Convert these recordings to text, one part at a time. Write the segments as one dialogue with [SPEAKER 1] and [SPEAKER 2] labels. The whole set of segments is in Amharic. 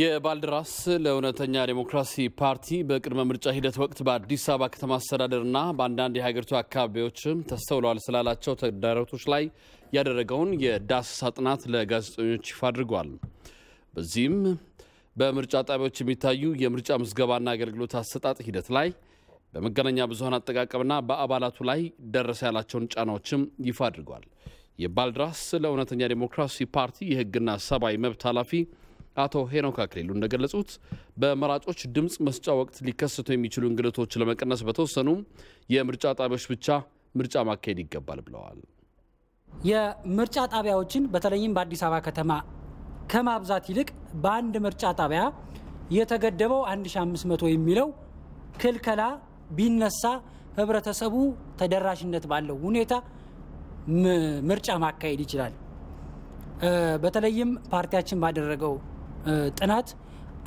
[SPEAKER 1] የባልደራስ ለእውነተኛ ዴሞክራሲ ፓርቲ በቅድመ ምርጫ ሂደት ወቅት በአዲስ አበባ ከተማ አስተዳደርና በአንዳንድ የሀገሪቱ አካባቢዎችም ተስተውለዋል ስላላቸው ተግዳሮቶች ላይ ያደረገውን የዳሰሳ ጥናት ለጋዜጠኞች ይፋ አድርጓል። በዚህም በምርጫ ጣቢያዎች የሚታዩ የምርጫ ምዝገባና አገልግሎት አሰጣጥ ሂደት ላይ በመገናኛ ብዙኃን አጠቃቀምና በአባላቱ ላይ ደረሰ ያላቸውን ጫናዎችም ይፋ አድርጓል። የባልድራስ ለእውነተኛ ዴሞክራሲ ፓርቲ የህግና ሰብአዊ መብት ኃላፊ አቶ ሄኖክ አክሊሉ እንደገለጹት በመራጮች ድምፅ መስጫ ወቅት ሊከሰቱ የሚችሉ እንግልቶች ለመቀነስ በተወሰኑ የምርጫ ጣቢያዎች ብቻ ምርጫ ማካሄድ ይገባል ብለዋል።
[SPEAKER 2] የምርጫ ጣቢያዎችን በተለይም በአዲስ አበባ ከተማ ከማብዛት ይልቅ በአንድ ምርጫ ጣቢያ የተገደበው 1500 የሚለው ክልከላ ቢነሳ ህብረተሰቡ ተደራሽነት ባለው ሁኔታ ምርጫ ማካሄድ ይችላል። በተለይም ፓርቲያችን ባደረገው ጥናት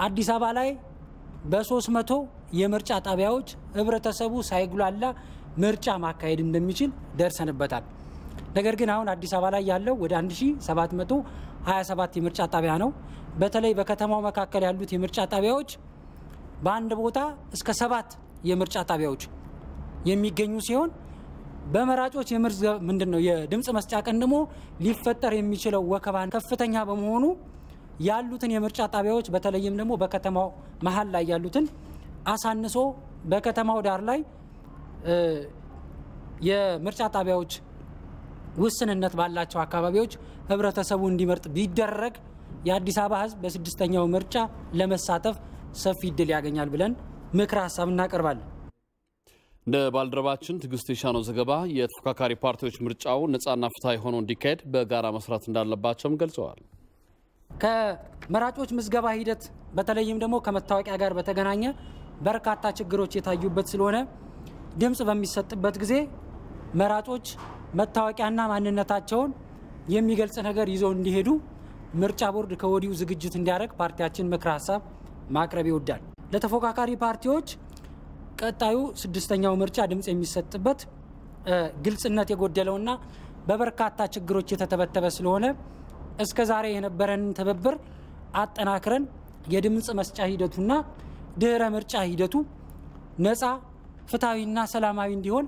[SPEAKER 2] አዲስ አበባ ላይ በሶስት መቶ የምርጫ ጣቢያዎች ህብረተሰቡ ሳይጉላላ ምርጫ ማካሄድ እንደሚችል ደርሰንበታል። ነገር ግን አሁን አዲስ አበባ ላይ ያለው ወደ 1727 የምርጫ ጣቢያ ነው። በተለይ በከተማው መካከል ያሉት የምርጫ ጣቢያዎች በአንድ ቦታ እስከ ሰባት የምርጫ ጣቢያዎች የሚገኙ ሲሆን በመራጮች የምርዝ ምንድን ነው የድምፅ መስጫ ቀን ደግሞ ሊፈጠር የሚችለው ወከባን ከፍተኛ በመሆኑ ያሉትን የምርጫ ጣቢያዎች በተለይም ደግሞ በከተማው መሀል ላይ ያሉትን አሳንሶ በከተማው ዳር ላይ የምርጫ ጣቢያዎች ውስንነት ባላቸው አካባቢዎች ህብረተሰቡ እንዲመርጥ ቢደረግ የአዲስ አበባ ህዝብ በስድስተኛው ምርጫ ለመሳተፍ ሰፊ እድል ያገኛል ብለን ምክር ሀሳብ እናቀርባለን።
[SPEAKER 1] እንደ ባልደረባችን ትግስት የሻነው ዘገባ የተፎካካሪ ፓርቲዎች ምርጫው ነፃና ፍትሐዊ ሆኖ እንዲካሄድ በጋራ መስራት እንዳለባቸውም ገልጸዋል።
[SPEAKER 2] ከመራጮች ምዝገባ ሂደት በተለይም ደግሞ ከመታወቂያ ጋር በተገናኘ በርካታ ችግሮች የታዩበት ስለሆነ ድምፅ በሚሰጥበት ጊዜ መራጮች መታወቂያና ማንነታቸውን የሚገልጽ ነገር ይዘው እንዲሄዱ ምርጫ ቦርድ ከወዲሁ ዝግጅት እንዲያደርግ ፓርቲያችን ምክረ ሀሳብ ማቅረብ ይወዳል። ለተፎካካሪ ፓርቲዎች ቀጣዩ ስድስተኛው ምርጫ ድምፅ የሚሰጥበት ግልጽነት የጎደለውና በበርካታ ችግሮች የተተበተበ ስለሆነ እስከ ዛሬ የነበረን ትብብር አጠናክረን የድምፅ መስጫ ሂደቱና ድህረ ምርጫ ሂደቱ ነፃ ፍትሐዊና ሰላማዊ እንዲሆን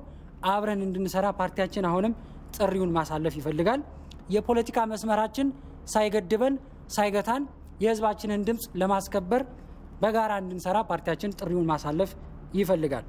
[SPEAKER 2] አብረን እንድንሰራ ፓርቲያችን አሁንም ጥሪውን ማሳለፍ ይፈልጋል። የፖለቲካ መስመራችን ሳይገድበን ሳይገታን የህዝባችንን ድምፅ ለማስከበር በጋራ እንድንሰራ ፓርቲያችን ጥሪውን ማሳለፍ ይፈልጋል።